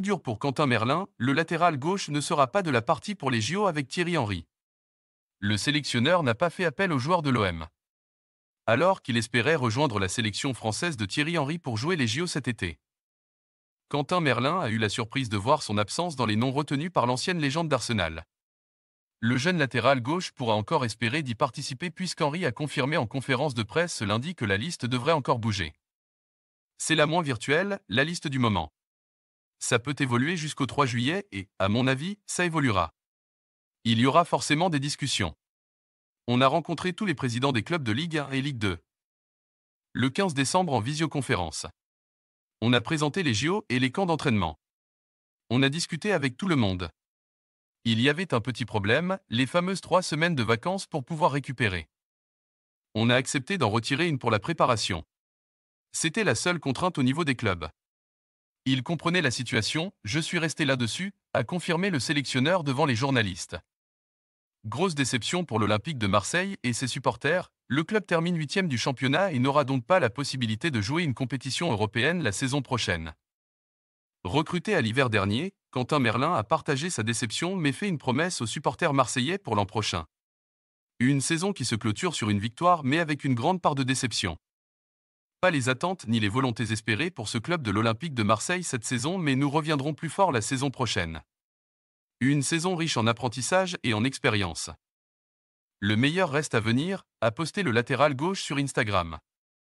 dur pour Quentin Merlin, le latéral gauche ne sera pas de la partie pour les JO avec Thierry Henry. Le sélectionneur n'a pas fait appel aux joueurs de l'OM. Alors qu'il espérait rejoindre la sélection française de Thierry Henry pour jouer les JO cet été. Quentin Merlin a eu la surprise de voir son absence dans les noms retenus par l'ancienne légende d'Arsenal. Le jeune latéral gauche pourra encore espérer d'y participer puisqu'Henry a confirmé en conférence de presse ce lundi que la liste devrait encore bouger. C'est la moins virtuelle, la liste du moment ça peut évoluer jusqu'au 3 juillet et, à mon avis, ça évoluera. Il y aura forcément des discussions. On a rencontré tous les présidents des clubs de Ligue 1 et Ligue 2. Le 15 décembre en visioconférence. On a présenté les JO et les camps d'entraînement. On a discuté avec tout le monde. Il y avait un petit problème, les fameuses trois semaines de vacances pour pouvoir récupérer. On a accepté d'en retirer une pour la préparation. C'était la seule contrainte au niveau des clubs. Il comprenait la situation, je suis resté là-dessus, a confirmé le sélectionneur devant les journalistes. Grosse déception pour l'Olympique de Marseille et ses supporters, le club termine huitième du championnat et n'aura donc pas la possibilité de jouer une compétition européenne la saison prochaine. Recruté à l'hiver dernier, Quentin Merlin a partagé sa déception mais fait une promesse aux supporters marseillais pour l'an prochain. Une saison qui se clôture sur une victoire mais avec une grande part de déception les attentes ni les volontés espérées pour ce club de l'Olympique de Marseille cette saison, mais nous reviendrons plus fort la saison prochaine. Une saison riche en apprentissage et en expérience. Le meilleur reste à venir, a posté le latéral gauche sur Instagram.